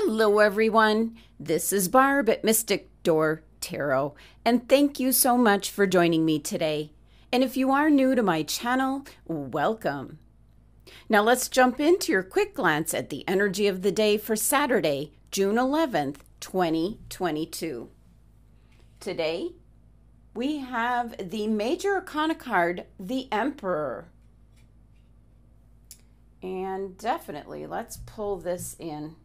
Hello, everyone. This is Barb at Mystic Door Tarot, and thank you so much for joining me today. And if you are new to my channel, welcome. Now, let's jump into your quick glance at the energy of the day for Saturday, June 11th, 2022. Today, we have the Major Arcana card, the Emperor. And definitely, let's pull this in.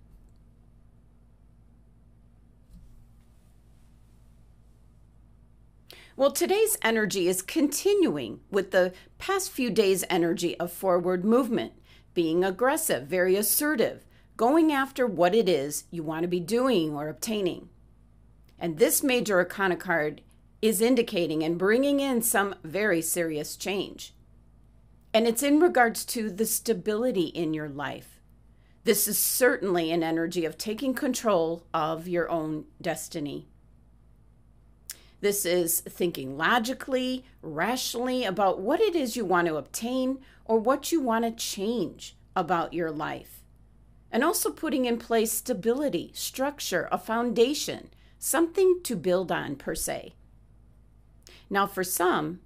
Well, today's energy is continuing with the past few days' energy of forward movement, being aggressive, very assertive, going after what it is you want to be doing or obtaining. And this major arcana card is indicating and bringing in some very serious change. And it's in regards to the stability in your life. This is certainly an energy of taking control of your own destiny. This is thinking logically, rationally about what it is you want to obtain or what you want to change about your life. And also putting in place stability, structure, a foundation, something to build on per se. Now, for some,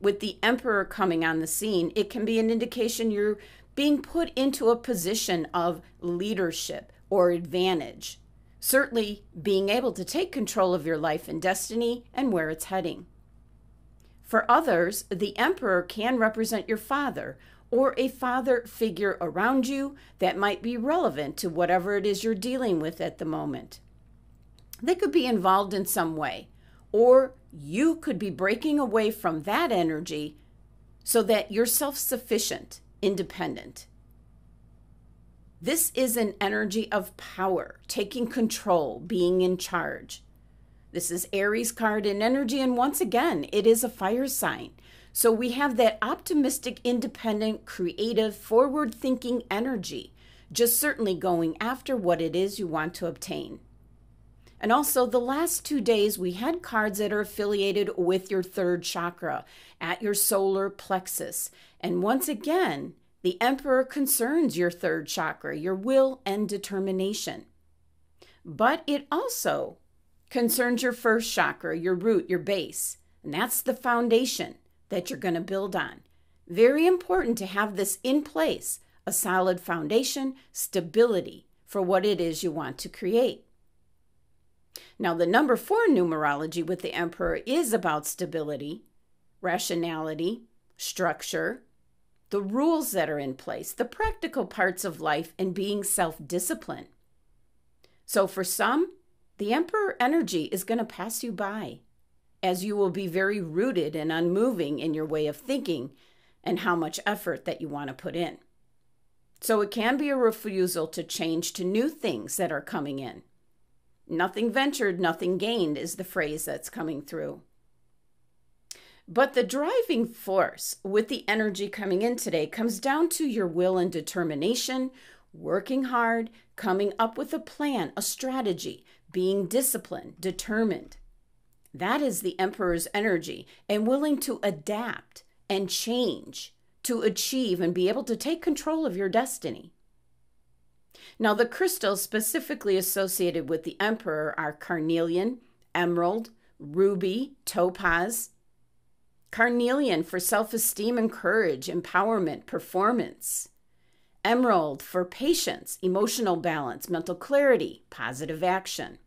with the emperor coming on the scene, it can be an indication you're being put into a position of leadership or advantage certainly being able to take control of your life and destiny and where it's heading. For others, the emperor can represent your father or a father figure around you that might be relevant to whatever it is you're dealing with at the moment. They could be involved in some way, or you could be breaking away from that energy so that you're self sufficient, independent, this is an energy of power, taking control, being in charge. This is Aries card in energy. And once again, it is a fire sign. So we have that optimistic, independent, creative, forward thinking energy, just certainly going after what it is you want to obtain. And also, the last two days, we had cards that are affiliated with your third chakra at your solar plexus. And once again, the emperor concerns your third chakra, your will and determination. But it also concerns your first chakra, your root, your base. And that's the foundation that you're going to build on. Very important to have this in place a solid foundation, stability for what it is you want to create. Now, the number four numerology with the emperor is about stability, rationality, structure, the rules that are in place, the practical parts of life, and being self disciplined. So, for some, the emperor energy is going to pass you by, as you will be very rooted and unmoving in your way of thinking and how much effort that you want to put in. So, it can be a refusal to change to new things that are coming in. Nothing ventured, nothing gained is the phrase that's coming through. But the driving force with the energy coming in today comes down to your will and determination, working hard, coming up with a plan, a strategy, being disciplined, determined. That is the emperor's energy and willing to adapt and change to achieve and be able to take control of your destiny. Now, the crystals specifically associated with the emperor are carnelian, emerald, ruby, topaz, carnelian for self esteem and courage, empowerment, performance, emerald for patience, emotional balance, mental clarity, positive action,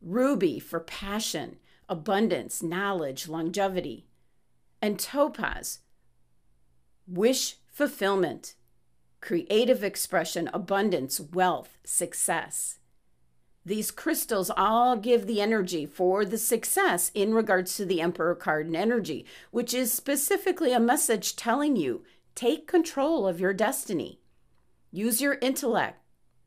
ruby for passion, abundance, knowledge, longevity, and topaz, wish fulfillment, creative expression, abundance, wealth, success. These crystals all give the energy for the success in regards to the Emperor card and energy, which is specifically a message telling you take control of your destiny. Use your intellect,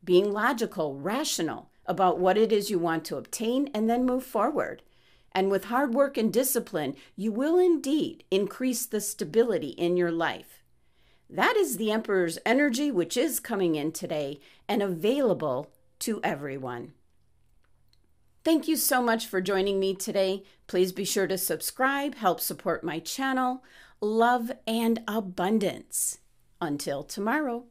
being logical, rational about what it is you want to obtain, and then move forward. And with hard work and discipline, you will indeed increase the stability in your life. That is the Emperor's energy, which is coming in today and available to everyone. Thank you so much for joining me today. Please be sure to subscribe, help support my channel. Love and abundance. Until tomorrow.